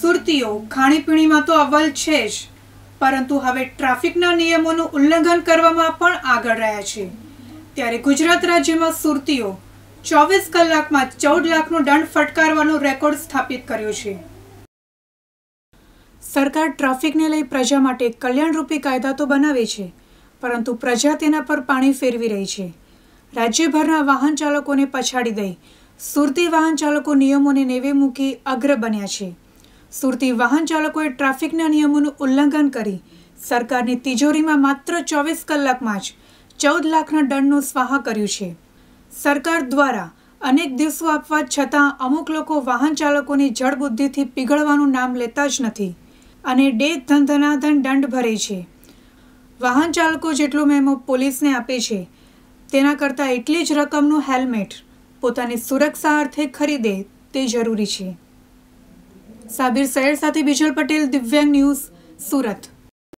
સુરતીઓ ખાણીપીણીમાં તો અવ્વલ છે જ પરંતુ હવે ટ્રાફિકના નિયમોનું ઉલ્લંઘન કરવામાં પણ આગળ રહ્યા છે ત્યારે ગુજરાત રાજ્યમાં સુરતીઓ ચોવીસ કલાકમાં ચૌદ લાખનો દંડ ફટકારવાનો રેકોર્ડ સ્થાપિત કર્યો છે સરકાર ટ્રાફિકને લઈ પ્રજા માટે કલ્યાણરૂપી કાયદા તો બનાવે છે પરંતુ પ્રજા તેના પર પાણી ફેરવી રહી છે રાજ્યભરના વાહન ચાલકોને પછાડી દઈ સુરતી વાહન ચાલકો નિયમોને નેવે મૂકી અગ્ર બન્યા છે સુરતી વાહન ચાલકોએ ટ્રાફિકના નિયમોનું ઉલ્લંઘન કરી સરકારની તિજોરીમાં માત્ર ચોવીસ કલાકમાં જ ચૌદ લાખના દંડનું સ્વાહા કર્યું છે સરકાર દ્વારા અનેક દિવસો આપવા છતાં અમુક લોકો વાહન ચાલકોની જળબુદ્ધિથી પીગળવાનું નામ લેતા જ નથી અને ડે ધંધનાધન દંડ ભરે છે વાહન ચાલકો જેટલો મેમો પોલીસને આપે છે તેના કરતાં એટલી જ રકમનું હેલ્મેટ પોતાની સુરક્ષા અર્થે ખરીદે તે જરૂરી છે સાબિર સૈયદ સાથે બિજલ પટેલ દિવ્યાંગ ન્યૂઝ સુરત